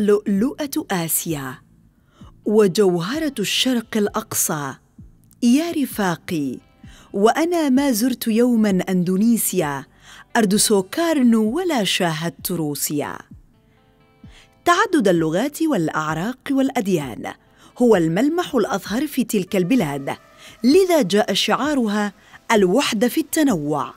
لؤلؤة آسيا وجوهرة الشرق الأقصى يا رفاقي وأنا ما زرت يوما أندونيسيا أرض سوكارنو ولا شاهدت روسيا تعدد اللغات والأعراق والأديان هو الملمح الأظهر في تلك البلاد لذا جاء شعارها الوحدة في التنوع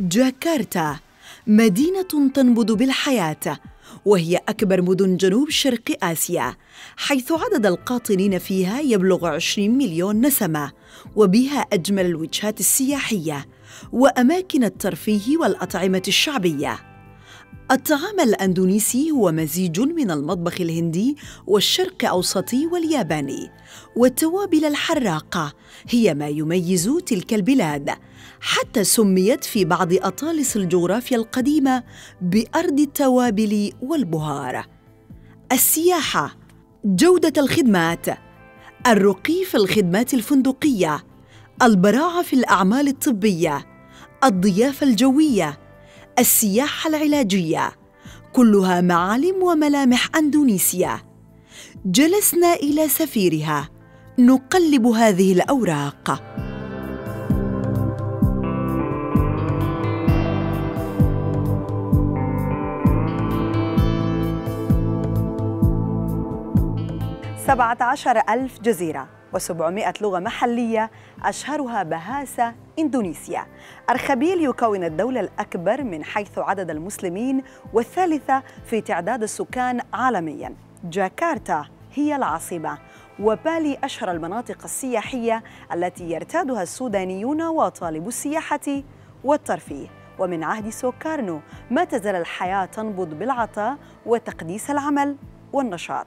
جاكرتا مدينة تنبض بالحياة وهي أكبر مدن جنوب شرق آسيا حيث عدد القاطنين فيها يبلغ 20 مليون نسمة وبها أجمل الوجهات السياحية وأماكن الترفيه والأطعمة الشعبية الطعام الأندونيسي هو مزيج من المطبخ الهندي والشرق أوسطي والياباني والتوابل الحراقة هي ما يميز تلك البلاد حتى سميت في بعض أطالس الجغرافيا القديمة بأرض التوابل والبهار. السياحة، جودة الخدمات، الرقي في الخدمات الفندقية، البراعة في الأعمال الطبية، الضيافة الجوية، السياحة العلاجية، كلها معالم وملامح أندونيسيا. جلسنا إلى سفيرها، نقلب هذه الأوراق. 17 ألف جزيرة و700 لغة محلية أشهرها بهاسة إندونيسيا أرخبيل يكون الدولة الأكبر من حيث عدد المسلمين والثالثة في تعداد السكان عالمياً جاكرتا هي العاصمة وبالي أشهر المناطق السياحية التي يرتادها السودانيون وطالبو السياحة والترفيه ومن عهد سوكارنو ما تزال الحياة تنبض بالعطاء وتقديس العمل والنشاط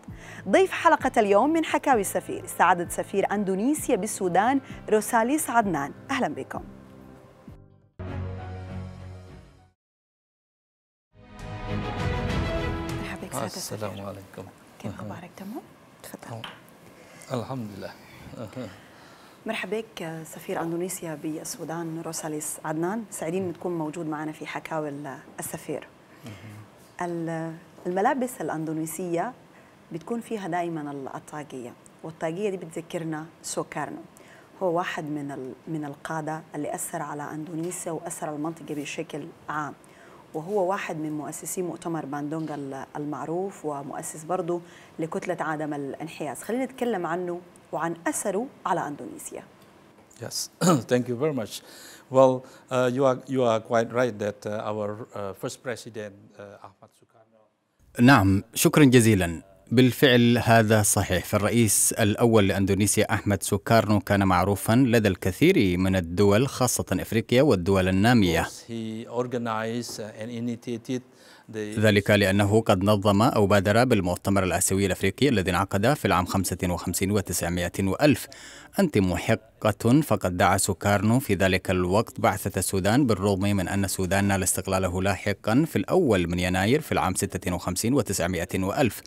ضيف حلقة اليوم من حكاوي السفير سعادة سفير أندونيسيا بالسودان روساليس عدنان أهلا بكم السلام عليكم كيف أخبارك تمام؟ تفضل الحمد لله مرحبا بك سفير اندونيسيا بالسودان روساليس عدنان سعيدين ان تكون موجود معنا في حكاوي السفير الملابس الأندونيسية بتكون فيها دائما الطاقية والطاقية دي بتذكرنا سوكارنو هو واحد من من القادة اللي أثر على أندونيسيا وأثر المنطقة بشكل عام وهو واحد من مؤسسي مؤتمر باندونغ المعروف ومؤسس برضه لكتلة عدم الانحياز خلينا نتكلم عنه وعن أثره على أندونيسيا Yes, thank you very much. Well, uh, you, are, you are quite right that uh, our uh, first president, uh, Ahmad نعم شكرا جزيلا بالفعل هذا صحيح فالرئيس الأول لأندونيسيا أحمد سوكارنو كان معروفا لدى الكثير من الدول خاصة إفريقيا والدول النامية ذلك لأنه قد نظم أو بادر بالمؤتمر الآسيوي الأفريقي الذي انعقد في العام 55 و900 وألف أنت محقة فقد دعا سوكارنو في ذلك الوقت بعثة السودان بالرغم من أن السودان نال استقلاله لاحقا في الأول من يناير في العام 56 و900 وألف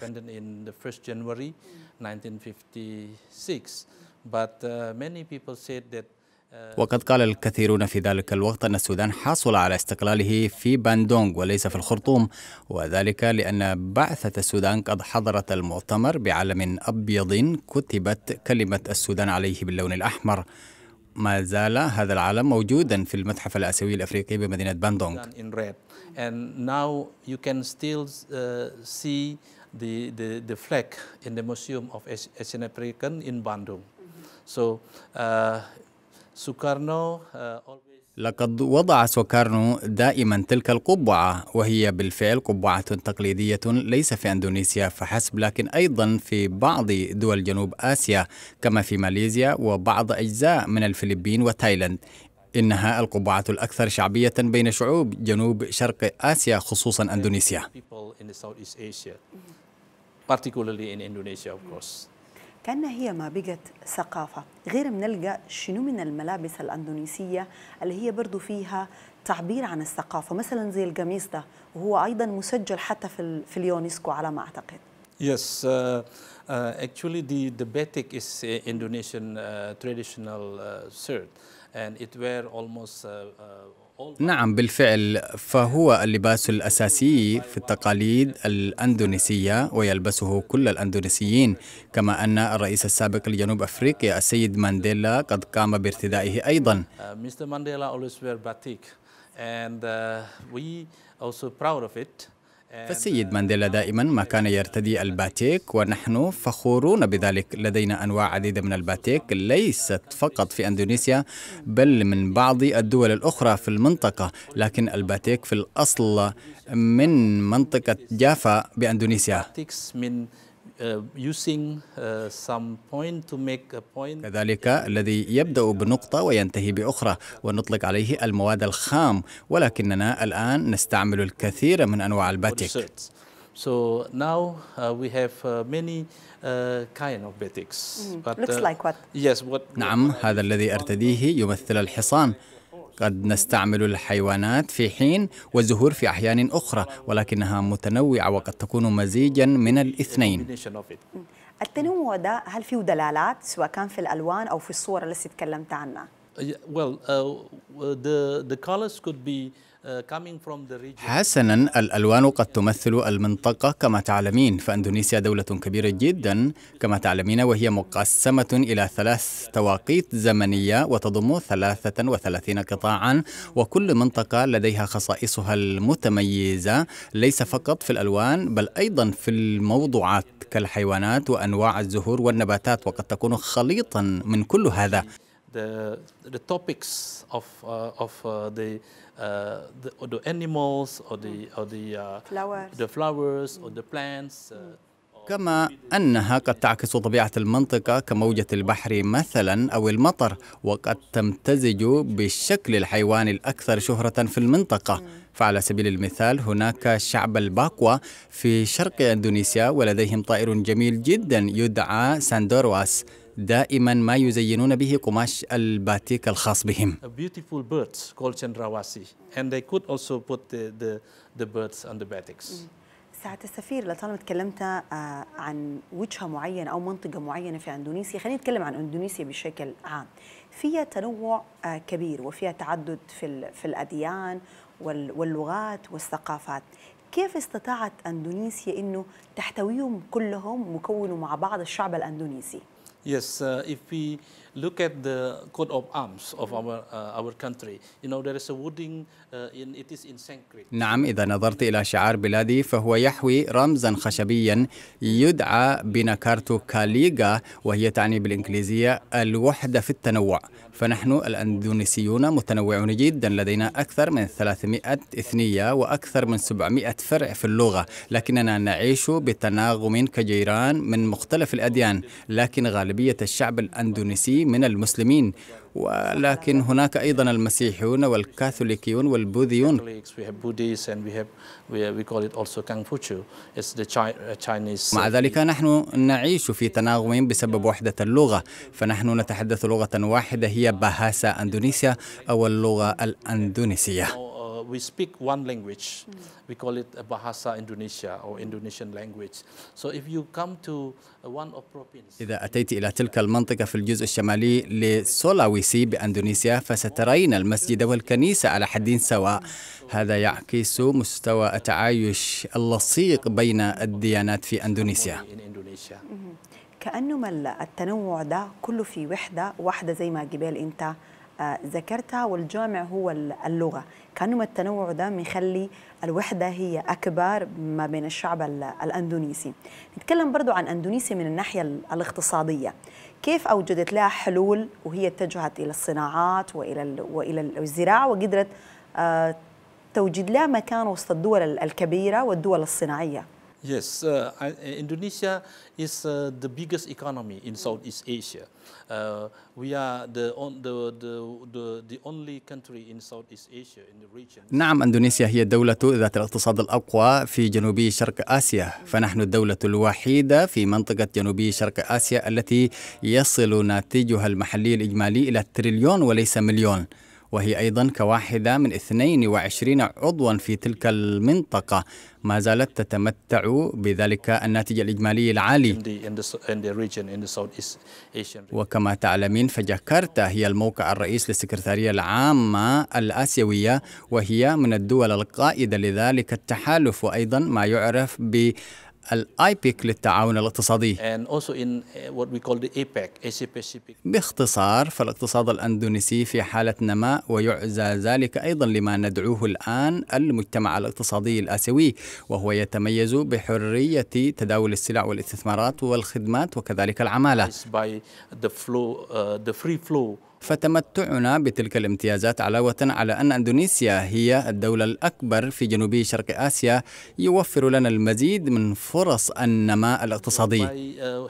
But uh, many people said that وقد قال الكثيرون في ذلك الوقت أن السودان حصل على استقلاله في باندونغ وليس في الخرطوم وذلك لأن بعثة السودان قد حضرت المؤتمر بعلم أبيض كتبت كلمة السودان عليه باللون الأحمر ما زال هذا العلم موجودا في المتحف الآسيوي الأفريقي بمدينة باندونغ the, the flag in the Museum of Asian African in Bandung. So uh, سوكارنو آه، لقد وضع سوكارنو دائما تلك القبعة وهي بالفعل قبعة تقليدية ليس في أندونيسيا فحسب لكن أيضا في بعض دول جنوب آسيا كما في ماليزيا وبعض أجزاء من الفلبين وتايلاند إنها القبعة الأكثر شعبية بين شعوب جنوب شرق آسيا خصوصا أندونيسيا particularly in Indonesia, of course. كأنها هي ما بقت ثقافة غير منلقى شنو من الملابس الأندونيسية اللي هي برضو فيها تعبير عن الثقافة مثلا زي القميص ده وهو أيضا مسجل حتى في, في اليونسكو على ما أعتقد Yes, uh, uh, actually the, the batik is Indonesian uh, traditional uh, shirt and it wear almost uh, uh, نعم بالفعل فهو اللباس الأساسي في التقاليد الأندونيسية ويلبسه كل الأندونيسيين كما أن الرئيس السابق لجنوب أفريقيا السيد مانديلا قد قام بارتدائه أيضا uh, فالسيد مانديلا دائما ما كان يرتدي الباتيك ونحن فخورون بذلك لدينا أنواع عديدة من الباتيك ليست فقط في أندونيسيا بل من بعض الدول الأخرى في المنطقة لكن الباتيك في الأصل من منطقة جافا بأندونيسيا Uh, uh, كذلك الذي يبدأ بنقطة وينتهي بأخرى ونطلق عليه المواد الخام ولكننا الآن نستعمل الكثير من أنواع الباتيك So now uh, we have uh, many uh, kind of batiks. Mm. But, Looks uh, like what? Yes, what? نعم هذا الذي أرتديه يمثل الحصان قد نستعمل الحيوانات في حين والزهور في أحيان أخرى ولكنها متنوعة وقد تكون مزيجا من الاثنين التنوع ده هل فيه دلالات سواء كان في الألوان أو في الصور التي تكلمت عنها؟ Well, uh, uh, the, the colors could be Uh, حسنا الألوان قد تمثل المنطقة كما تعلمين فأندونيسيا دولة كبيرة جدا كما تعلمين وهي مقسمة إلى ثلاث تواقيت زمنية وتضم 33 قطاعا وكل منطقة لديها خصائصها المتميزة ليس فقط في الألوان بل أيضا في الموضوعات كالحيوانات وأنواع الزهور والنباتات وقد تكون خليطا من كل هذا the the topics of uh, of uh, the, uh, the, or the animals or the hmm. or the uh, flowers the flowers or the hmm. plants uh, hmm. كما أنها قد تعكس طبيعة المنطقة كموجة البحر مثلا أو المطر وقد تمتزج بالشكل الحيواني الأكثر شهرة في المنطقة فعلى سبيل المثال هناك شعب الباكوا في شرق إندونيسيا ولديهم طائر جميل جدا يدعى ساندورواس دائما ما يزينون به قماش الباتيك الخاص بهم ساعة السفير لطالما تكلمت آه، عن وجهة معينة أو منطقة معينة في أندونيسيا خلينا نتكلم عن أندونيسيا بشكل عام فيها تنوع آه، كبير وفيها تعدد في, في الأديان واللغات والثقافات كيف استطاعت أندونيسيا أنه تحتويهم كلهم وكونوا مع بعض الشعب الأندونيسي؟ Yes, uh, if we look at the coat of arms of our uh, our country. You know there is a wording uh, in it is in Sanskrit. نعم إذا نظرت إلى شعار بلادي فهو يحوي رمزا خشبيا يدعى بنكارتو كاليغا وهي تعني بالإنجليزية الوحدة في التنوع. فنحن الأندونيسيون متنوعون جدا لدينا أكثر من 300 إثنية وأكثر من 700 فرع في اللغة لكننا نعيش بتناغم كجيران من مختلف الأديان لكن غالبية الشعب الأندونيسي من المسلمين ولكن هناك أيضا المسيحيون والكاثوليكيون والبوذيون uh, uh, مع ذلك نحن نعيش في تناغم بسبب وحدة اللغة فنحن نتحدث لغة واحدة هي باهاسا أندونيسيا أو اللغة الأندونيسية we speak one language. Mm. We call it Bahasa Indonesia or Indonesian language. So if you come to uh, one of province إذا أتيت إلى تلك المنطقة في الجزء الشمالي لسولاويسي بأندونيسيا فسترين المسجد والكنيسة على حد سواء. هذا يعكس مستوى التعايش اللصيق بين الديانات في أندونيسيا. كأنه التنوع ده كله في وحدة واحدة زي ما جبال أنت ذكرتها والجامع هو اللغة كأنه التنوع ده مخلي الوحدة هي أكبر ما بين الشعب الأندونيسي نتكلم برضو عن أندونيسيا من الناحية الاقتصادية كيف أوجدت لها حلول وهي اتجهت إلى الصناعات وإلى, وإلى الزراعة وقدرت آه، توجد لها مكان وسط الدول الكبيرة والدول الصناعية Yes, uh, uh, Indonesia is uh, the biggest economy in Southeast Asia. Uh, we are the, on, the, the, the, only country in Southeast Asia in the region. نعم أندونيسيا هي الدولة ذات الاقتصاد الأقوى في جنوبي شرق آسيا فنحن الدولة الوحيدة في منطقة جنوبي شرق آسيا التي يصل ناتجها المحلي الإجمالي إلى تريليون وليس مليون وهي أيضا كواحدة من 22 عضوا في تلك المنطقة ما زالت تتمتع بذلك الناتج الإجمالي العالي وكما تعلمين فجاكرتا هي الموقع الرئيس للسكرتارية العامة الآسيوية وهي من الدول القائدة لذلك التحالف وأيضا ما يعرف ب الآيبك للتعاون الاقتصادي uh, e باختصار فالاقتصاد الأندونيسي في حالة نماء ويعزى ذلك أيضا لما ندعوه الآن المجتمع الاقتصادي الآسيوي وهو يتميز بحرية تداول السلع والاستثمارات والخدمات وكذلك العمالة فتمتعنا بتلك الامتيازات علاوة على أن أندونيسيا هي الدولة الأكبر في جنوب شرق آسيا يوفر لنا المزيد من فرص النماء الاقتصادي by,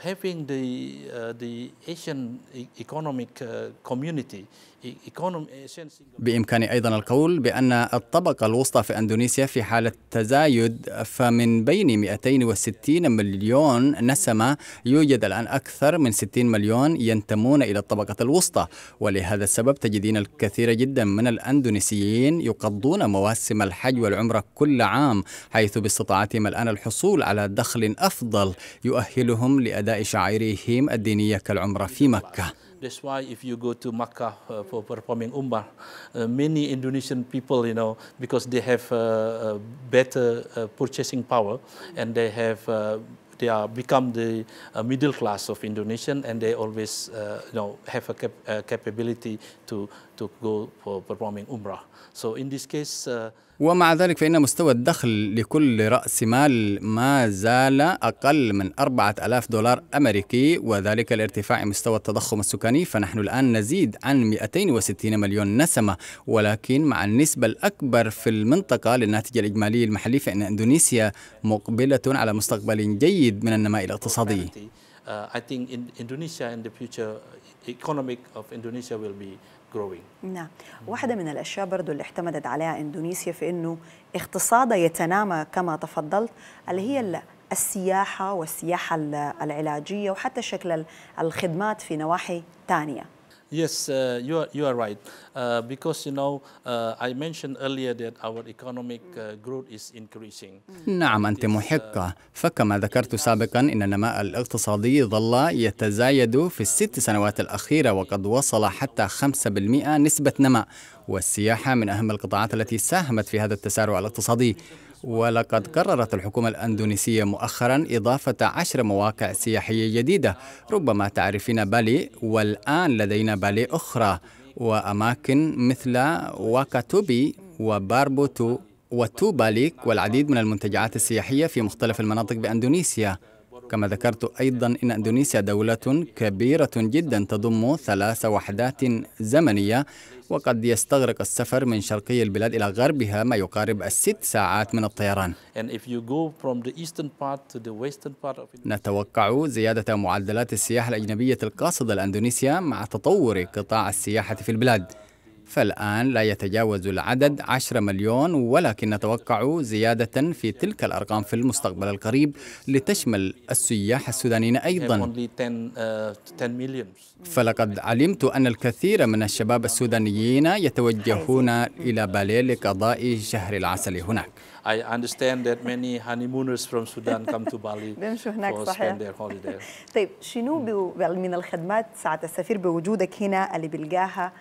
uh, بإمكاني أيضا القول بأن الطبقة الوسطى في أندونيسيا في حالة تزايد فمن بين 260 مليون نسمة يوجد الآن أكثر من 60 مليون ينتمون إلى الطبقة الوسطى ولهذا السبب تجدين الكثير جدا من الأندونيسيين يقضون مواسم الحج والعمرة كل عام حيث باستطاعتهم الآن الحصول على دخل أفضل يؤهلهم لأداء شعائرهم الدينية كالعمرة في مكة That's why if you go to Makkah uh, for performing Umrah, uh, many Indonesian people, you know, because they have uh, uh better uh, purchasing power and they have uh, they are become the uh, middle class of Indonesian, and they always, uh, you know, have a cap uh, capability to Uh, ومع ذلك فإن مستوى الدخل لكل رأس مال ما زال أقل من 4000 دولار أمريكي وذلك لارتفاع مستوى التضخم السكاني فنحن الآن نزيد عن 260 مليون نسمة ولكن مع النسبة الأكبر في المنطقة للناتج الإجمالي المحلي فإن إندونيسيا مقبلة على مستقبل جيد من النماء الاقتصادي uh, I think in Indonesia in the future economic of Indonesia will be growing نعم واحدة من الأشياء برضو اللي اعتمدت عليها إندونيسيا في أنه اقتصادها يتنامى كما تفضلت اللي هي السياحة والسياحة العلاجية وحتى شكل الخدمات في نواحي ثانية Yes, uh, you, are, you are right. Uh, because, you know, uh, I mentioned earlier that our economic uh, growth is increasing. نعم أنت محقة. فكما ذكرت سابقا إن النماء الاقتصادي ظل يتزايد في الست سنوات الأخيرة وقد وصل حتى 5% نسبة نماء والسياحة من أهم القطاعات التي ساهمت في هذا التسارع الاقتصادي. ولقد قررت الحكومة الأندونيسية مؤخرا إضافة عشر مواقع سياحية جديدة ربما تعرفين بالي والآن لدينا بالي أخرى وأماكن مثل واكاتوبي وباربوتو وتوباليك والعديد من المنتجعات السياحية في مختلف المناطق بأندونيسيا كما ذكرت أيضا إن أندونيسيا دولة كبيرة جدا تضم ثلاث وحدات زمنية وقد يستغرق السفر من شرقي البلاد إلى غربها ما يقارب الست ساعات من الطيران نتوقع زيادة معدلات السياحة الأجنبية القاصدة لأندونيسيا مع تطور قطاع السياحة في البلاد فالآن لا يتجاوز العدد 10 مليون ولكن نتوقع زيادة في تلك الأرقام في المستقبل القريب لتشمل السياح السودانيين أيضا فلقد علمت أن الكثير من الشباب السودانيين يتوجهون إلى بالي لقضاء شهر العسل هناك I understand that many honeymooners from Sudan come to Bali بيمشوا هناك صحيح طيب شنو من الخدمات ساعة السفير بوجودك هنا اللي بلقاها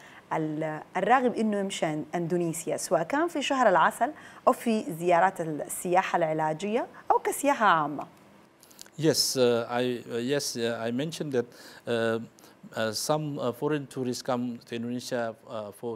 الراغب انه يمشي اندونيسيا سواء كان في شهر العسل او في زيارات السياحه العلاجيه او كسياحه عامه Yes, uh, I uh, yes, uh, I mentioned that uh, Uh, uh, uh,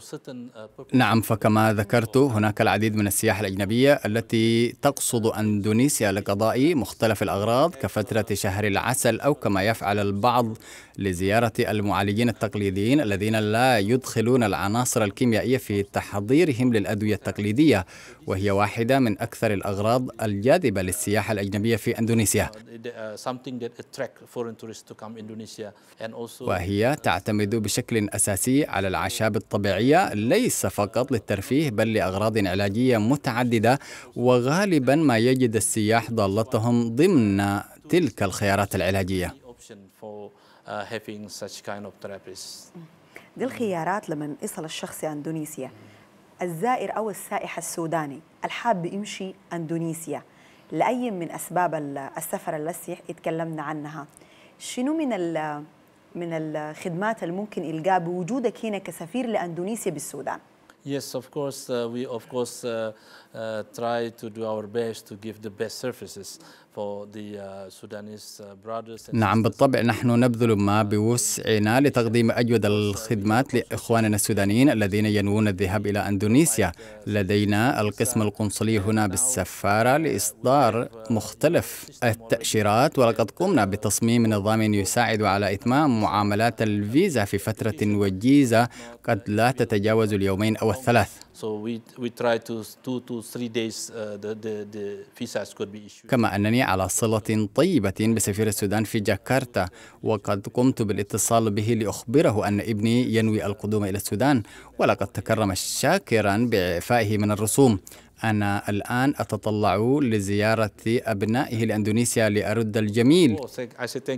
نعم فكما ذكرت هناك العديد من السياح الأجنبية التي تقصد أندونيسيا لقضاء مختلف الأغراض كفترة شهر العسل أو كما يفعل البعض لزيارة المعالجين التقليديين الذين لا يدخلون العناصر الكيميائية في تحضيرهم للأدوية التقليدية وهي واحدة من أكثر الأغراض الجاذبة للسياحة الأجنبية في أندونيسيا وهي هي تعتمد بشكل أساسي على الأعشاب الطبيعية ليس فقط للترفيه بل لأغراض علاجية متعددة وغالبا ما يجد السياح ضالتهم ضمن تلك الخيارات العلاجية uh, دي الخيارات لمن يصل الشخص أندونيسيا الزائر أو السائح السوداني الحاب يمشي أندونيسيا لأي من أسباب السفر اللي تكلمنا عنها شنو من من الخدمات الممكن إلقاء بوجودك هنا كسفير لأندونيسيا بالسودان Yes, of course. Uh, we, of course, uh, Uh, try to do our best to give the best services for the uh, Sudanese uh, brothers. نعم بالطبع نحن نبذل ما بوسعنا لتقديم أجود الخدمات لإخواننا السودانيين الذين ينوون الذهاب إلى أندونيسيا لدينا القسم القنصلي هنا بالسفارة لإصدار مختلف التأشيرات ولقد قمنا بتصميم نظام يساعد على إتمام معاملات الفيزا في فترة وجيزة قد لا تتجاوز اليومين أو الثلاث كما أنني على صلة طيبة بسفير السودان في جاكرتا وقد قمت بالاتصال به لأخبره أن ابني ينوي القدوم إلى السودان ولقد تكرم شاكرا بإعفائه من الرسوم أنا الآن أتطلع لزيارة أبنائه لأندونيسيا لأرد الجميل oh, uh,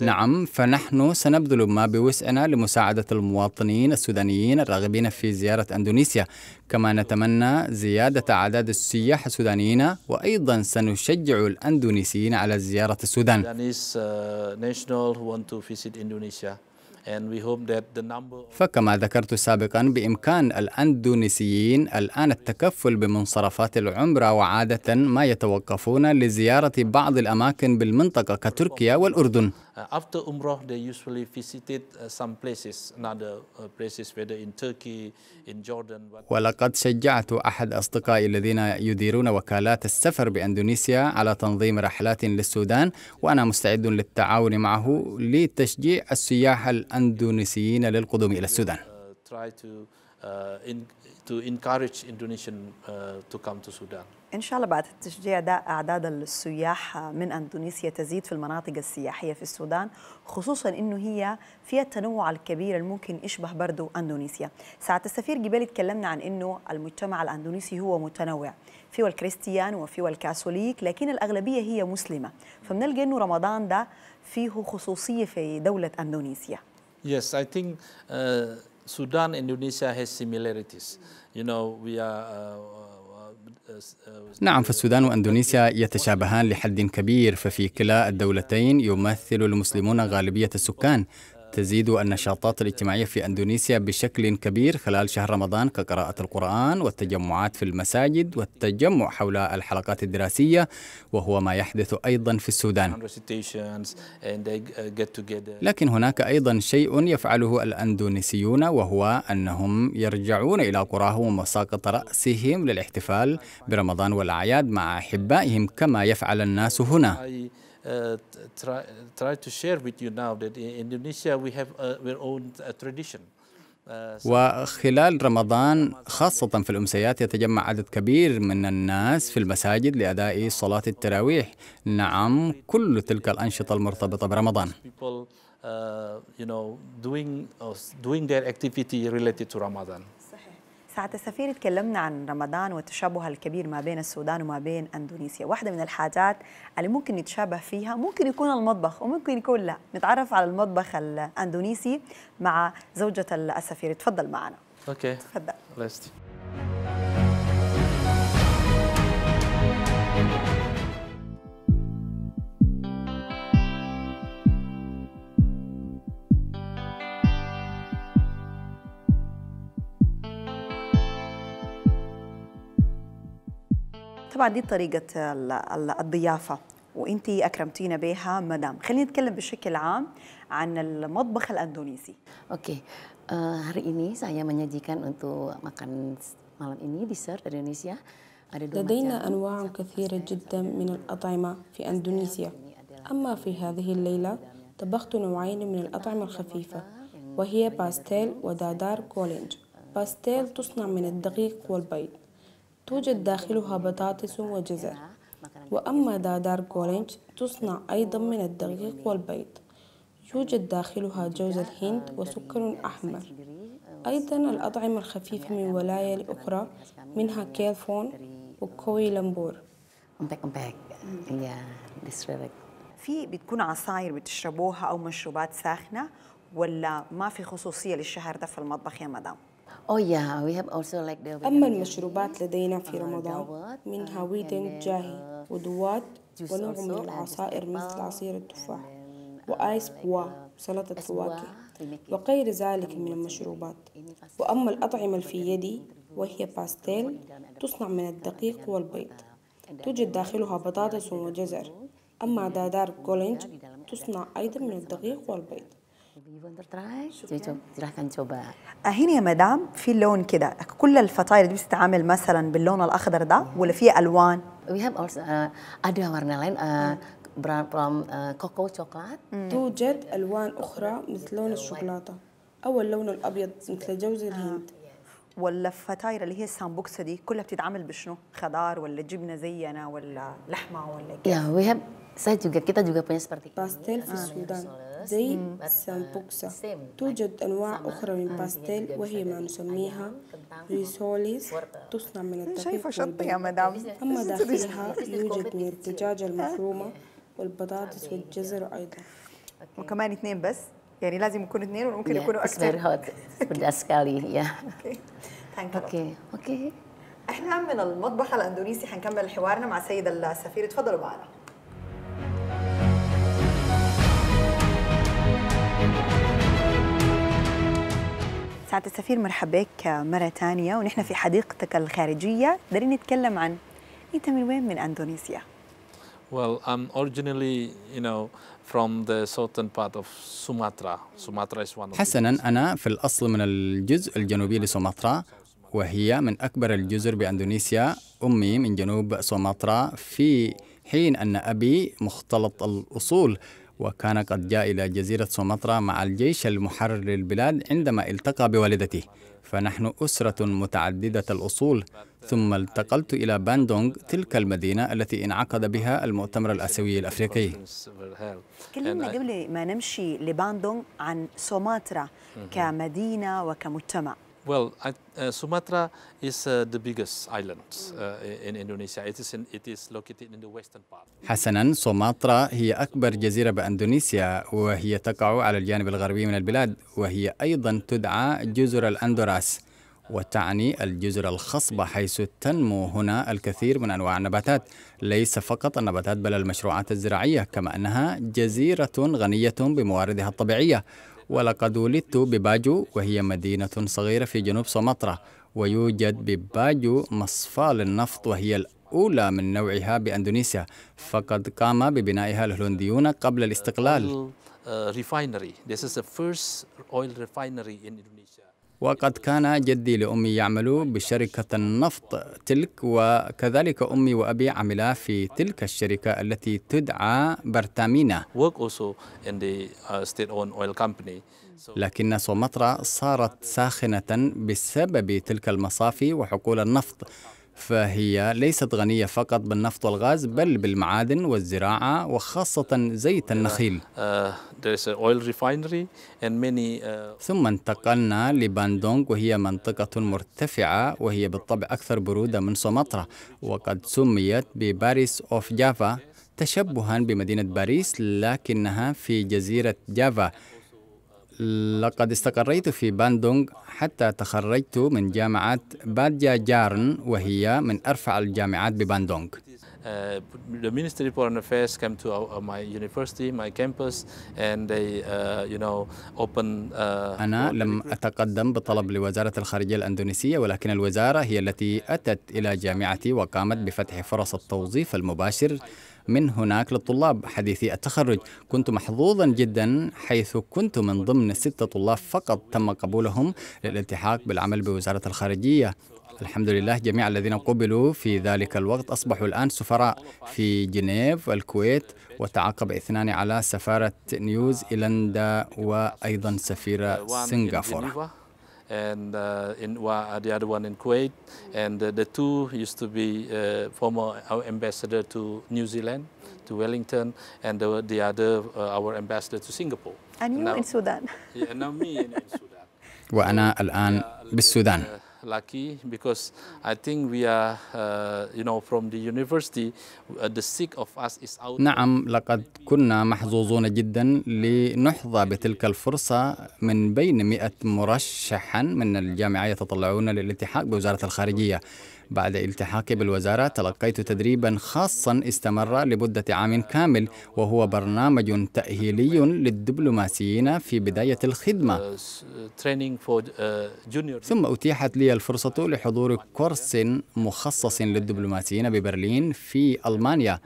نعم فنحن سنبذل ما بوسعنا لمساعدة المواطنين السودانيين الراغبين في زيارة أندونيسيا كما نتمنى زيادة أعداد السياح السودانيين وأيضا سنشجع الأندونيسيين على زيارة السودان uh, فكما ذكرت سابقا بإمكان الأندونيسيين الآن التكفل بمنصرفات العمرة وعادة ما يتوقفون لزيارة بعض الأماكن بالمنطقة كتركيا والأردن uh, ولقد شجعت أحد أصدقائي الذين يديرون وكالات السفر بأندونيسيا على تنظيم رحلات للسودان وأنا مستعد للتعاون معه لتشجيع السياح الأندونيسيين للقدوم إلى السودان إن شاء الله بعد التشجيع ده أعداد السياح من أندونيسيا تزيد في المناطق السياحية في السودان خصوصا أنه هي فيها التنوع الكبير الممكن يشبه برضو أندونيسيا ساعة السفير قبل تكلمنا عن أنه المجتمع الأندونيسي هو متنوع فيه الكريستيان وفيه الكاثوليك لكن الأغلبية هي مسلمة فبنلقى أنه رمضان ده فيه خصوصية في دولة أندونيسيا Yes, I think uh, Sudan Indonesia has similarities. You know, we are. Uh, uh, uh, uh, نعم فالسودان واندونيسيا يتشابهان لحد كبير ففي كلا الدولتين يمثل المسلمون غالبيه السكان تزيد النشاطات الاجتماعية في أندونيسيا بشكل كبير خلال شهر رمضان كقراءة القرآن والتجمعات في المساجد والتجمع حول الحلقات الدراسية وهو ما يحدث أيضا في السودان لكن هناك أيضا شيء يفعله الأندونيسيون وهو أنهم يرجعون إلى قراهم ومساقط رأسهم للاحتفال برمضان والأعياد مع أحبائهم كما يفعل الناس هنا try, try to share with you now that in Indonesia we have uh, our own uh, tradition. وخلال رمضان خاصة في الأمسيات يتجمع عدد كبير من الناس في المساجد لأداء صلاة التراويح نعم كل تلك الأنشطة المرتبطة برمضان Uh, you know, doing, uh, doing their activity related to Ramadan. ساعة السفير تكلمنا عن رمضان والتشابه الكبير ما بين السودان وما بين أندونيسيا واحدة من الحاجات اللي ممكن نتشابه فيها ممكن يكون المطبخ وممكن يكون لا نتعرف على المطبخ الأندونيسي مع زوجة السفير تفضل معنا أوكي تفضل طبعا دي طريقة الضيافة وانت اكرمتينا بها مدام خلينا نتكلم بشكل عام عن المطبخ الاندونيسي اوكي آه، hari ini saya menyajikan untuk makan malam ini dessert Indonesia لدينا أنواع كثيرة جدا من الأطعمة في أندونيسيا أما في هذه الليلة طبخت نوعين من الأطعمة الخفيفة وهي باستيل ودادار كولينج باستيل تصنع من الدقيق والبيض توجد داخلها بطاطس وجزر وأما دادار كولينج تصنع أيضا من الدقيق والبيض يوجد داخلها جوز الهند وسكر أحمر أيضا الأطعمة الخفيفة من ولاية أخرى منها كيلفون وكوي لمبور في بتكون عصاير بتشربوها أو مشروبات ساخنة ولا ما في خصوصية للشهر ده في المطبخ يا مدام؟ Oh, أما المشروبات لدينا في uh, رمضان منها ويدنج uh, جاهي uh, ودوات ونوع من العصائر مثل عصير التفاح وآيس بوا سلطة فواكه وغير ذلك من المشروبات وأما الأطعمة الفيدي وهي باستيل تصنع من الدقيق والبيض توجد داخلها بطاطس وجزر أما دادار كولينج تصنع أيضا من الدقيق والبيض بندر تراي راح اهين يا مدام في لون كده كل الفطاير دي بتستعمل مثلا باللون الاخضر ده ولا في الوان؟ We have also ادا ada warna lain uh, from uh, chocolate. توجد الوان اخرى مثل لون الشوكولاته او اللون الابيض مثل جوز ah، الهند. ولا الفطاير اللي هي السامبوكسه دي كلها بتتعمل بشنو؟ خضار ولا جبنه زينا ولا لحمه ولا كده؟ يا وي هاف سايت juga kita juga punya seperti pastel في ah، السودان. زي سامبوكسا توجد أنواع أخرى من آه، باستيل وهي ما نسميها ريسوليس تصنع من الدقيق مدام أما داخلها يوجد من الدجاجة المفرومة والبطاطس والجزر أيضا وكمان اثنين بس يعني لازم يكونوا اثنين وممكن يكونوا أكثر. بالأسكالي very أوكي أوكي أوكي احنا من المطبخ الاندونيسي حنكمل حوارنا مع السيده السفير تفضلوا معنا سعادة السفير مرحبا بك مرة ثانية ونحن في حديقتك الخارجية دارين نتكلم عن أنت من وين من أندونيسيا؟ Well, I'm originally, you know, from the southern part of Sumatra. Sumatra is one of حسنا أنا في الأصل من الجزء الجنوبي لسومطرة وهي من أكبر الجزر بأندونيسيا أمي من جنوب سومطرة في حين أن أبي مختلط الأصول وكان قد جاء إلى جزيرة سومطرة مع الجيش المحرر للبلاد عندما التقى بوالدته فنحن أسرة متعددة الأصول ثم انتقلت إلى باندونغ تلك المدينة التي انعقد بها المؤتمر الآسيوي الأفريقي كلمنا قبل ما نمشي لباندونغ عن سوماترا كمدينة وكمجتمع Well, I, uh, Sumatra is uh, the biggest island uh, in Indonesia. It is in, it is located in the western part. حسنا سوماترا هي أكبر جزيرة بأندونيسيا وهي تقع على الجانب الغربي من البلاد وهي أيضا تدعى جزر الأندوراس وتعني الجزر الخصبة حيث تنمو هنا الكثير من أنواع النباتات ليس فقط النباتات بل المشروعات الزراعية كما أنها جزيرة غنية بمواردها الطبيعية ولقد ولدت بباجو وهي مدينة صغيرة في جنوب سمطرة ويوجد بباجو مصفى للنفط وهي الأولى من نوعها بأندونيسيا فقد قام ببنائها الهولنديون قبل الاستقلال uh, uh, refinery. This is the first oil refinery in Indonesia. وقد كان جدي لأمي يعمل بشركة النفط تلك وكذلك أمي وأبي عملا في تلك الشركة التي تدعى برتامينا uh, لكن سومطرة صارت ساخنة بسبب تلك المصافي وحقول النفط فهي ليست غنية فقط بالنفط والغاز بل بالمعادن والزراعة وخاصة زيت النخيل uh, uh, ثم انتقلنا لباندونغ وهي منطقة مرتفعة وهي بالطبع أكثر برودة من سومطرة وقد سميت بباريس أوف جافا تشبها بمدينة باريس لكنها في جزيرة جافا لقد استقريت في باندونغ حتى تخرجت من جامعة باديا جارن وهي من أرفع الجامعات بباندونغ. Uh, the Ministry of Foreign Affairs came to our, my university, my campus, and they, uh, you know, open. Uh, أنا لم أتقدم بطلب لوزارة الخارجية الأندونيسية ولكن الوزارة هي التي أتت إلى جامعتي وقامت بفتح فرص التوظيف المباشر من هناك للطلاب حديثي التخرج كنت محظوظا جدا حيث كنت من ضمن ستة طلاب فقط تم قبولهم للالتحاق بالعمل بوزارة الخارجية الحمد لله جميع الذين قبلوا في ذلك الوقت أصبحوا الآن سفراء في جنيف والكويت وتعاقب اثنان على سفارة نيوزيلندا وأيضا سفيرة سنغافورة and uh, in the other one in Kuwait. And uh, the two used to be uh, former our ambassador to New Zealand, to Wellington, and the, the other uh, our ambassador to Singapore. And you now, in Sudan. yeah, now me in Sudan. وأنا الآن بالسودان. lucky because I think we are, uh, you know, from the university, uh, the sick of us is out. نعم لقد كنا محظوظون جدا لنحظى بتلك الفرصة من بين مئة مرشحا من الجامعة يتطلعون للالتحاق بوزارة الخارجية بعد التحاقي بالوزارة تلقيت تدريبا خاصا استمر لمدة عام كامل وهو برنامج تأهيلي للدبلوماسيين في بداية الخدمة uh, ثم أتيحت لي الفرصة لحضور كورس مخصص للدبلوماسيين ببرلين في ألمانيا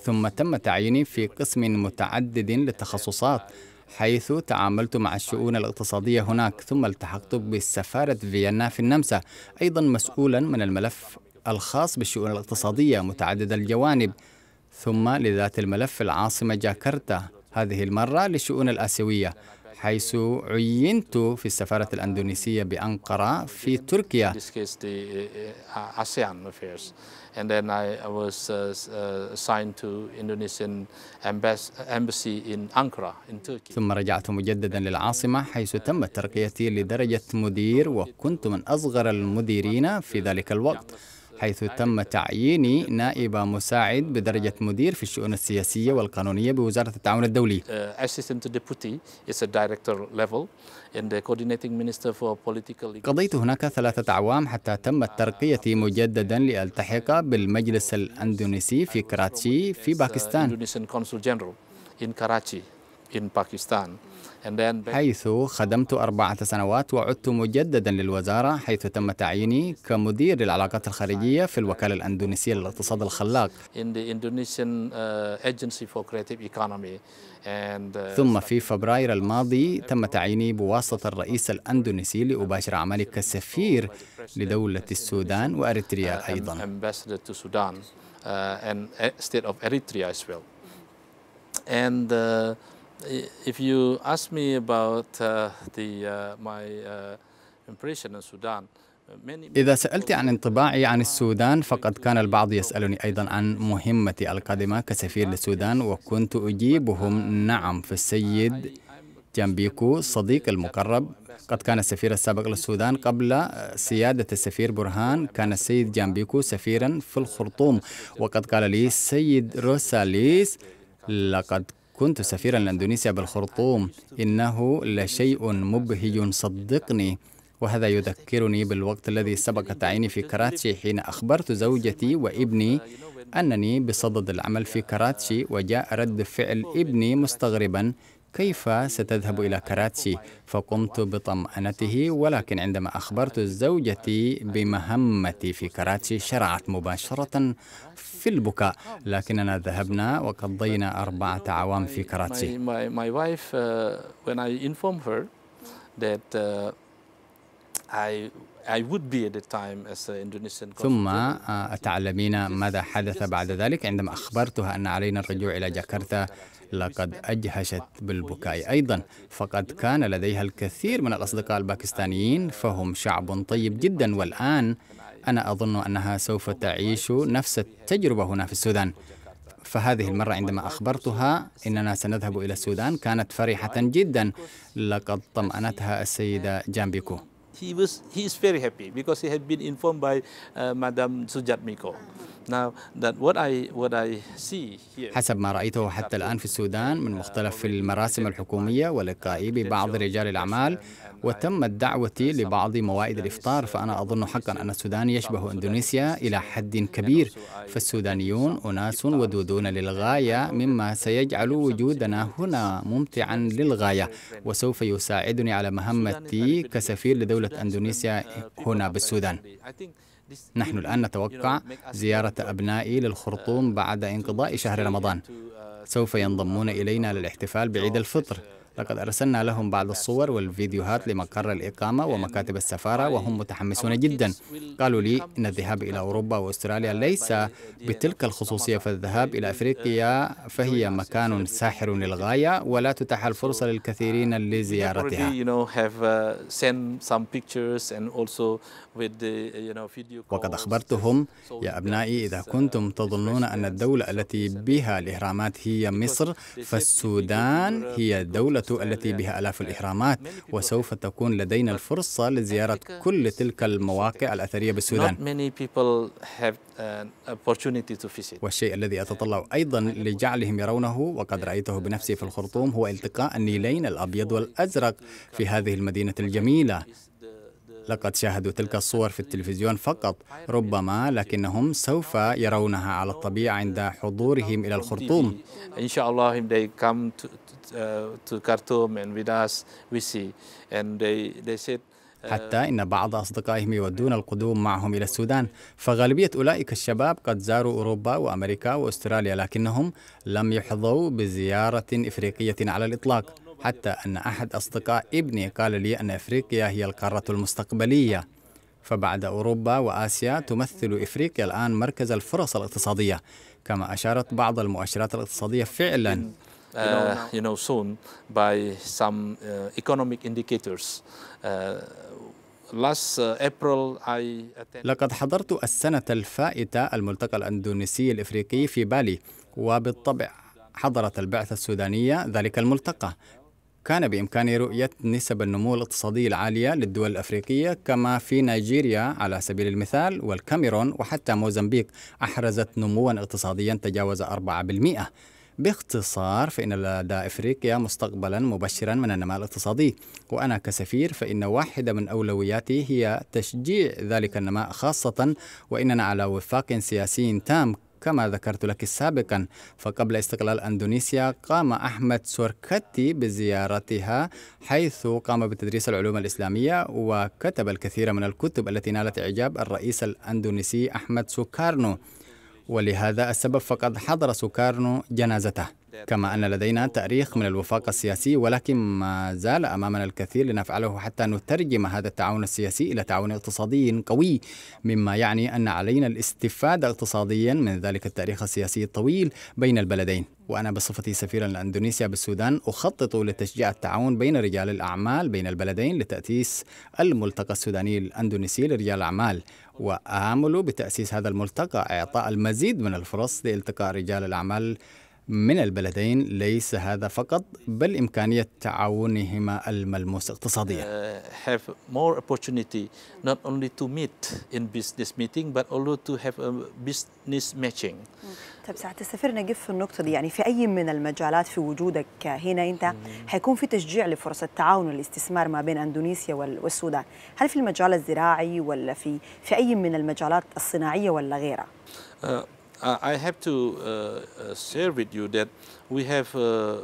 ثم تم تعييني في قسم متعدد للتخصصات حيث تعاملت مع الشؤون الاقتصادية هناك ثم التحقت بسفارة فيينا في النمسا أيضا مسؤولا من الملف الخاص بالشؤون الاقتصادية متعدد الجوانب ثم لذات الملف العاصمة جاكرتا هذه المرة للشؤون الآسيوية حيث عينت في السفارة الأندونيسية بأنقرة في تركيا and then I, I was uh, uh, assigned to Indonesian embassy in Ankara in Turkey. ثم رجعت مجددا للعاصمة حيث تمت ترقيتي لدرجة مدير وكنت من أصغر المديرين في ذلك الوقت حيث تم تعييني نائب مساعد بدرجة مدير في الشؤون السياسية والقانونية بوزارة التعاون الدولي. Uh, قضيت هناك ثلاثة أعوام حتى تمت ترقيتي مجددا لألتحق بالمجلس الأندونيسي في كراتشي في uh, باكستان. حيث خدمت أربعة سنوات وعدت مجددا للوزارة حيث تم تعييني كمدير للعلاقات الخارجية في الوكالة الأندونيسية للاقتصاد الخلاق uh, uh, ثم في فبراير الماضي تم تعييني بواسطة الرئيس الأندونيسي لأباشر عملي كسفير لدولة السودان وأريتريا uh, أيضا and state of Eritrea as well. And uh, if you ask me about uh, the, uh, my uh, impression of Sudan, uh, إذا سألت عن انطباعي عن السودان فقد كان البعض يسألني أيضا عن مهمتي القادمة كسفير للسودان وكنت أجيبهم نعم فالسيد جامبيكو صديق المقرب قد كان السفير السابق للسودان قبل آه، سيادة السفير برهان كان السيد جامبيكو سفيرا في الخرطوم وقد قال لي السيد روساليس لقد كنت سفيرا لاندونيسيا بالخرطوم انه لشيء مبهج صدقني وهذا يذكرني بالوقت الذي سبق تعيني في كراتشي حين اخبرت زوجتي وابني انني بصدد العمل في كراتشي وجاء رد فعل ابني مستغربا كيف ستذهب إلى كراتشي؟ فقمت بطمأنته ولكن عندما أخبرت زوجتي بمهمتي في كراتشي شرعت مباشرة في البكاء لكننا ذهبنا وقضينا أربعة أعوام في كراتسي ثم uh, أتعلمين ماذا حدث بعد ذلك عندما أخبرتها أن علينا الرجوع إلى جاكرتا لقد أجهشت بالبكاء أيضا فقد كان لديها الكثير من الأصدقاء الباكستانيين فهم شعب طيب جدا والآن أنا أظن أنها سوف تعيش نفس التجربة هنا في السودان فهذه المرة عندما أخبرتها إننا سنذهب إلى السودان كانت فرحة جدا لقد طمأنتها السيدة جامبيكو He was he is very happy because he had been informed by uh, Madame Sujat Miko. حسب ما رأيته حتى الآن في السودان من مختلف المراسم الحكومية ولقائي ببعض رجال الأعمال وتمت دعوتي لبعض موائد الإفطار فأنا أظن حقا أن السودان يشبه إندونيسيا إلى حد كبير فالسودانيون أناس ودودون للغاية مما سيجعل وجودنا هنا ممتعا للغاية وسوف يساعدني على مهمتي كسفير لدولة إندونيسيا هنا بالسودان نحن الآن نتوقع زيارة أبنائي للخرطوم بعد انقضاء شهر رمضان سوف ينضمون إلينا للاحتفال بعيد الفطر لقد أرسلنا لهم بعض الصور والفيديوهات لمقر الإقامة ومكاتب السفارة وهم متحمسون جدا قالوا لي إن الذهاب إلى أوروبا وأستراليا ليس بتلك الخصوصية فالذهاب إلى أفريقيا فهي مكان ساحر للغاية ولا تتاح الفرصة للكثيرين لزيارتها uh, وقد أخبرتهم يا أبنائي إذا كنتم تظنون أن الدولة التي بها الإهرامات هي مصر فالسودان هي دولة التي بها آلاف الإهرامات وسوف تكون لدينا الفرصة لزيارة كل تلك المواقع الأثرية بالسودان والشيء الذي أتطلع أيضا لجعلهم يرونه وقد رأيته بنفسي في الخرطوم هو التقاء النيلين الأبيض والأزرق في هذه المدينة الجميلة لقد شاهدوا تلك الصور في التلفزيون فقط ربما لكنهم سوف يرونها على الطبيعة عند حضورهم إلى الخرطوم إن شاء الله uh, حتى إن بعض أصدقائهم يودون القدوم معهم إلى السودان فغالبية أولئك الشباب قد زاروا أوروبا وأمريكا وأستراليا لكنهم لم يحظوا بزيارة إفريقية على الإطلاق حتى أن أحد أصدقاء ابني قال لي أن إفريقيا هي القارة المستقبلية فبعد أوروبا وآسيا تمثل إفريقيا الآن مركز الفرص الاقتصادية كما أشارت بعض المؤشرات الاقتصادية فعلا لقد حضرت السنة الفائتة الملتقى الأندونيسي الإفريقي في بالي وبالطبع حضرت البعثة السودانية ذلك الملتقى كان بإمكاني رؤية نسب النمو الاقتصادي العالية للدول الأفريقية كما في نيجيريا على سبيل المثال والكاميرون وحتى موزمبيق أحرزت نموا اقتصاديا تجاوز 4% باختصار فإن لدى إفريقيا مستقبلا مبشرا من النماء الاقتصادي وأنا كسفير فإن واحدة من أولوياتي هي تشجيع ذلك النماء خاصة وإننا على وفاق سياسي تام كما ذكرت لك سابقا فقبل استقلال أندونيسيا قام أحمد سوركتي بزيارتها حيث قام بتدريس العلوم الإسلامية وكتب الكثير من الكتب التي نالت إعجاب الرئيس الأندونيسي أحمد سوكارنو ولهذا السبب فقد حضر سوكارنو جنازته كما أن لدينا تاريخ من الوفاق السياسي ولكن ما زال أمامنا الكثير لنفعله حتى نترجم هذا التعاون السياسي إلى تعاون اقتصادي قوي مما يعني أن علينا الاستفادة اقتصاديا من ذلك التاريخ السياسي الطويل بين البلدين وأنا بصفتي سفيرا لأندونيسيا بالسودان أخطط لتشجيع التعاون بين رجال الأعمال بين البلدين لتأسيس الملتقى السوداني الأندونيسي لرجال الأعمال وأعمل بتأسيس هذا الملتقى إعطاء المزيد من الفرص لالتقاء رجال الأعمال من البلدين ليس هذا فقط بل إمكانية تعاونهما الملموس اقتصاديا. Uh, have more opportunity not only to meet in business meeting but also to have a business matching. طيب، في النقطة دي يعني في أي من المجالات في وجودك هنا أنت حيكون في تشجيع لفرص التعاون والاستثمار ما بين أندونيسيا والسودان هل في المجال الزراعي ولا في في أي من المجالات الصناعية ولا غيرها؟ uh, I have to uh, uh, share with you that we have uh,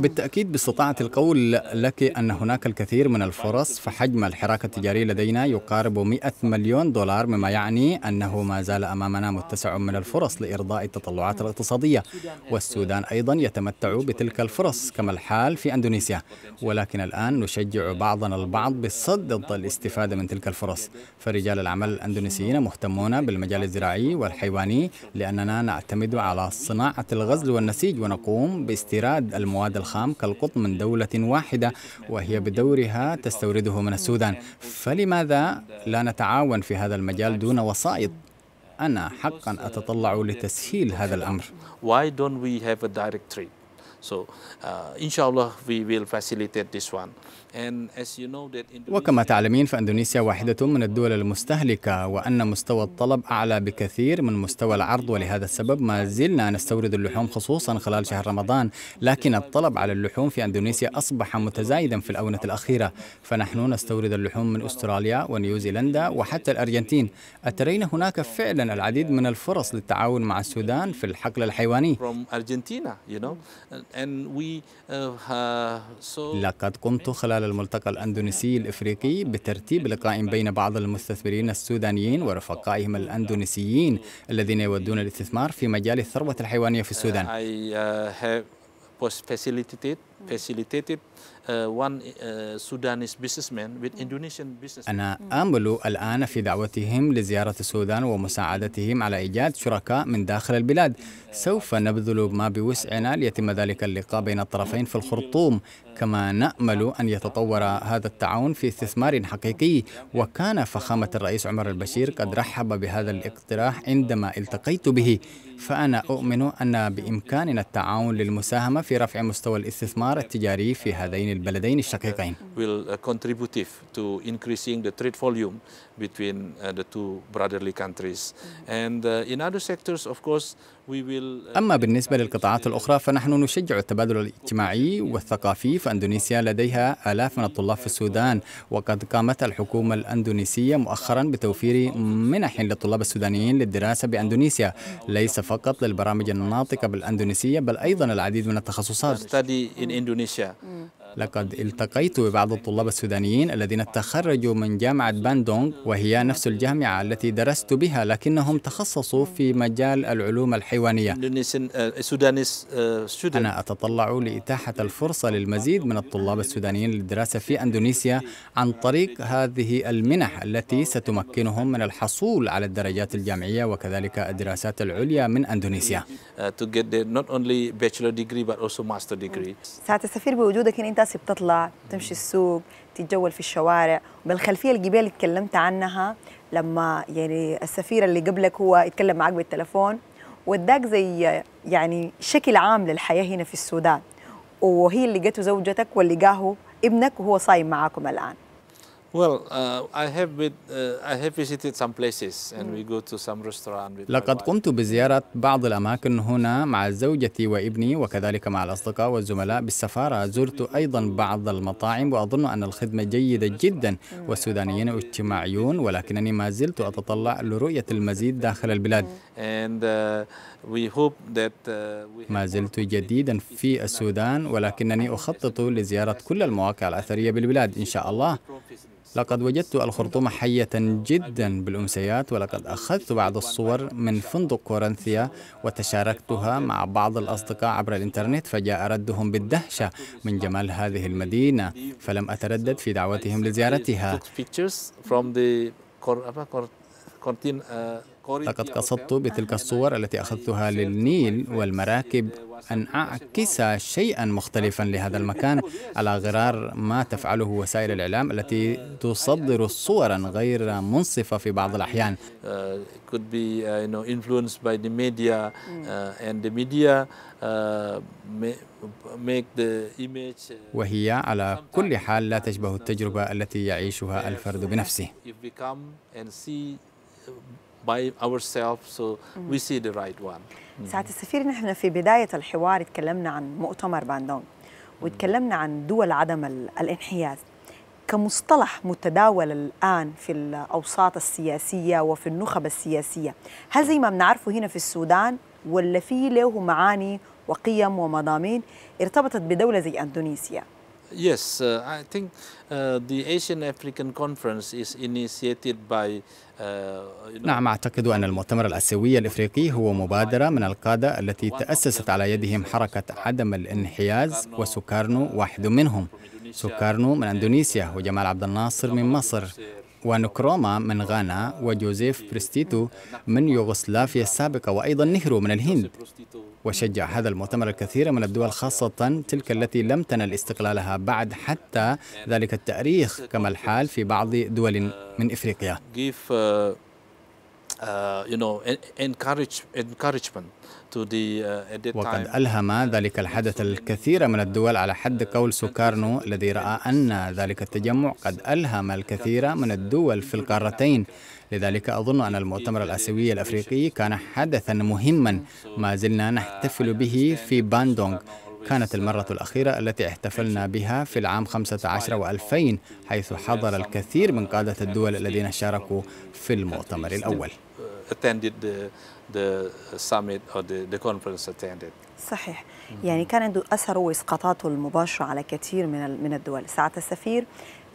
بالتأكيد باستطاعة القول لك أن هناك الكثير من الفرص فحجم الحراك التجاري لدينا يقارب 100 مليون دولار مما يعني أنه ما زال أمامنا متسع من الفرص لإرضاء التطلعات الاقتصادية والسودان أيضا يتمتع بتلك الفرص كما الحال في أندونيسيا ولكن الآن نشجع بعضنا البعض بالصد ضد الاستفادة من تلك الفرص فرجال العمل الأندونيسيين مهتمون بالمجال الزراعي والحيواني لأننا نعتمد على صناعة الغزل والنسيج ونقوم باستفادة استيراد المواد الخام كالقطن من دولة واحدة وهي بدورها تستورده من السودان فلماذا لا نتعاون في هذا المجال دون وسائط أنا حقا أتطلع لتسهيل هذا الأمر Why don't we have a direct trade? So, uh, we will facilitate this one. وكما تعلمين فإندونيسيا واحدة من الدول المستهلكة وأن مستوى الطلب أعلى بكثير من مستوى العرض ولهذا السبب ما زلنا نستورد اللحوم خصوصا خلال شهر رمضان لكن الطلب على اللحوم في إندونيسيا أصبح متزايدا في الأونة الأخيرة فنحن نستورد اللحوم من أستراليا ونيوزيلندا وحتى الأرجنتين أترين هناك فعلا العديد من الفرص للتعاون مع السودان في الحقل الحيواني Uh, لقد قمت خلال الملتقى الأندونيسي الإفريقي بترتيب لقاء بين بعض المستثمرين السودانيين ورفقائهم الأندونيسيين الذين يودون الاستثمار في مجال الثروة الحيوانية في السودان. Uh, facilitated uh, one uh, Sudanese businessman with Indonesian أنا آمل الآن في دعوتهم لزيارة السودان ومساعدتهم على إيجاد شركاء من داخل البلاد. سوف نبذل ما بوسعنا ليتم ذلك اللقاء بين الطرفين في الخرطوم كما نأمل أن يتطور هذا التعاون في استثمار حقيقي وكان فخامة الرئيس عمر البشير قد رحب بهذا الاقتراح عندما التقيت به فأنا أؤمن أن بإمكاننا التعاون للمساهمة في رفع مستوى الاستثمار الاستثمار التجاري في هذين البلدين الشقيقين. Uh, between uh, the two brotherly countries. And uh, in other sectors, of course, we will. Uh, أما بالنسبة للقطاعات الأخرى فنحن نشجع التبادل الاجتماعي والثقافي فأندونيسيا لديها آلاف من الطلاب في السودان وقد قامت الحكومة الأندونيسية مؤخرا بتوفير منح للطلاب السودانيين للدراسة بأندونيسيا ليس فقط للبرامج الناطقة بالأندونيسية بل أيضا العديد من التخصصات. Study in Indonesia. لقد التقيت ببعض الطلاب السودانيين الذين تخرجوا من جامعة باندونغ وهي نفس الجامعة التي درست بها لكنهم تخصصوا في مجال العلوم الحيوانية uh, uh, أنا أتطلع لإتاحة الفرصة للمزيد من الطلاب السودانيين للدراسة في أندونيسيا عن طريق هذه المنح التي ستمكنهم من الحصول على الدرجات الجامعية وكذلك الدراسات العليا من أندونيسيا uh, ستستفيد بوجودك أنت الناس بتطلع تمشي السوق تتجول في الشوارع بالخلفية الجبال اللي تكلمت عنها لما يعني السفير اللي قبلك هو يتكلم معك بالتلفون وداك زي يعني شكل عام للحياة هنا في السودان وهي اللي جته زوجتك واللي جاهو ابنك وهو صايم معاكم الآن لقد قمت بزيارة بعض الأماكن هنا مع زوجتي وابني وكذلك مع الأصدقاء والزملاء بالسفارة زرت أيضا بعض المطاعم وأظن أن الخدمة جيدة جدا والسودانيين اجتماعيون ولكنني ما زلت أتطلع لرؤية المزيد داخل البلاد uh, uh, ما زلت جديدا في السودان ولكنني أخطط لزيارة كل المواقع الأثرية بالبلاد إن شاء الله لقد وجدت الخرطوم حية جدا بالأمسيات ولقد أخذت بعض الصور من فندق كورنثيا وتشاركتها مع بعض الأصدقاء عبر الإنترنت فجاء ردهم بالدهشة من جمال هذه المدينة فلم أتردد في دعوتهم لزيارتها لقد قصدت بتلك الصور التي أخذتها للنيل والمراكب أن أعكس شيئا مختلفا لهذا المكان على غرار ما تفعله وسائل الإعلام التي تصدر صورا غير منصفة في بعض الأحيان وهي على كل حال لا تشبه التجربة التي يعيشها الفرد بنفسه by ourselves so mm. we see the right one. سعادة السفير نحن في بداية الحوار تكلمنا عن مؤتمر باندونغ وتكلمنا عن دول عدم الانحياز كمصطلح متداول الآن في الأوساط السياسية وفي النخب السياسية هل زي ما بنعرفه هنا في السودان ولا في له معاني وقيم ومضامين ارتبطت بدولة زي أندونيسيا Yes, uh, I think uh, the Asian African Conference is initiated by uh, نعم أعتقد أن المؤتمر الآسيوي الإفريقي هو مبادرة من القادة التي تأسست على يدهم حركة عدم الانحياز وسوكارنو واحد منهم سوكارنو من أندونيسيا وجمال عبد الناصر من مصر ونكروما من غانا وجوزيف بريستيتو من يوغوسلافيا السابقة وأيضا نهرو من الهند وشجع هذا المؤتمر الكثير من الدول خاصة تلك التي لم تنل استقلالها بعد حتى ذلك التاريخ كما الحال في بعض دول من إفريقيا. Uh, uh, you know, encourage, encouragement Uh, وقد ألهم ذلك الحدث الكثير من الدول على حد قول سوكارنو الذي رأى أن ذلك التجمع قد ألهم الكثير من الدول في القارتين لذلك أظن أن المؤتمر الآسيوي الأفريقي كان حدثا مهما ما زلنا نحتفل به في باندونغ كانت المرة الأخيرة التي احتفلنا بها في العام 15 و2000 حيث حضر الكثير من قادة الدول الذين شاركوا في المؤتمر الأول attended the, the summit or the, the conference attended. صحيح يعني كان عنده أثر واسقاطاته المباشره على كثير من من الدول ساعه السفير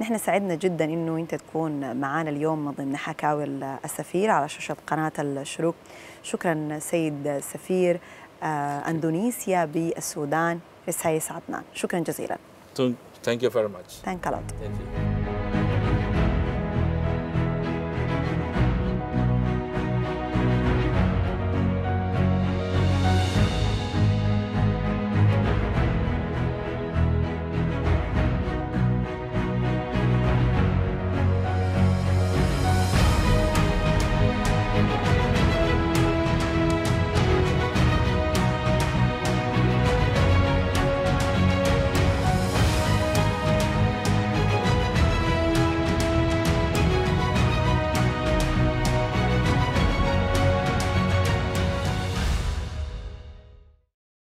نحن سعدنا جدا انه انت تكون معنا اليوم ضمن حكاوي السفير على شاشه قناه الشروق شكرا سيد سفير آه، اندونيسيا بالسودان سايس عدنان شكرا جزيلا Thank you very much. Thank a lot. Thank you.